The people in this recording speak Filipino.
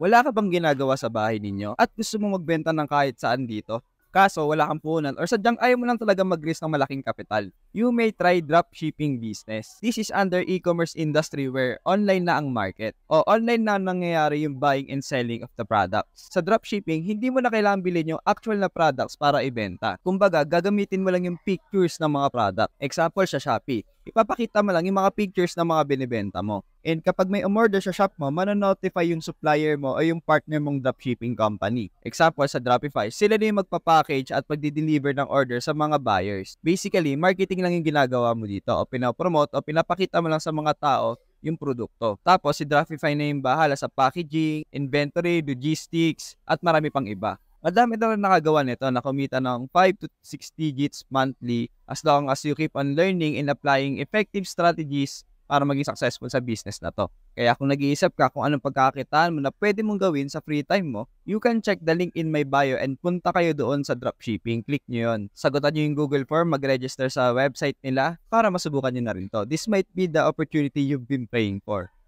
Wala ka bang ginagawa sa bahay ninyo at gusto mo magbenta ng kahit saan dito? Kaso wala kang puhunan or sadyang ayaw mo lang talaga mag-risk ng malaking kapital. You may try dropshipping business. This is under e-commerce industry where online na ang market o online na nangyayari yung buying and selling of the products. Sa dropshipping, hindi mo na kailangang bilhin yung actual na products para ibenta. Kumbaga, gagamitin mo lang yung pictures ng mga product. Example sa Shopee, ipapakita mo lang yung mga pictures ng mga binibenta mo. And kapag may umorder sa shop mo, manonotify yung supplier mo o yung partner mong dropshipping company. Example sa Dropify, sila na yung magpa-package at pagdi deliver ng order sa mga buyers. Basically, marketing lang yung ginagawa mo dito o pinapromote o pinapakita mo lang sa mga tao yung produkto. Tapos si Dropify na yung bahala sa packaging, inventory, logistics, at marami pang iba. Madami na lang nakagawa nito na kumita ng 5 to 6 digits monthly as long as you keep on learning and applying effective strategies para maging successful sa business na to. Kaya kung nag-iisip ka kung anong pagkakitaan mo na pwede mong gawin sa free time mo, you can check the link in my bio and punta kayo doon sa dropshipping. Click nyo yun. Sagutan nyo yung Google form, mag-register sa website nila para masubukan nyo na rin to. This might be the opportunity you've been praying for.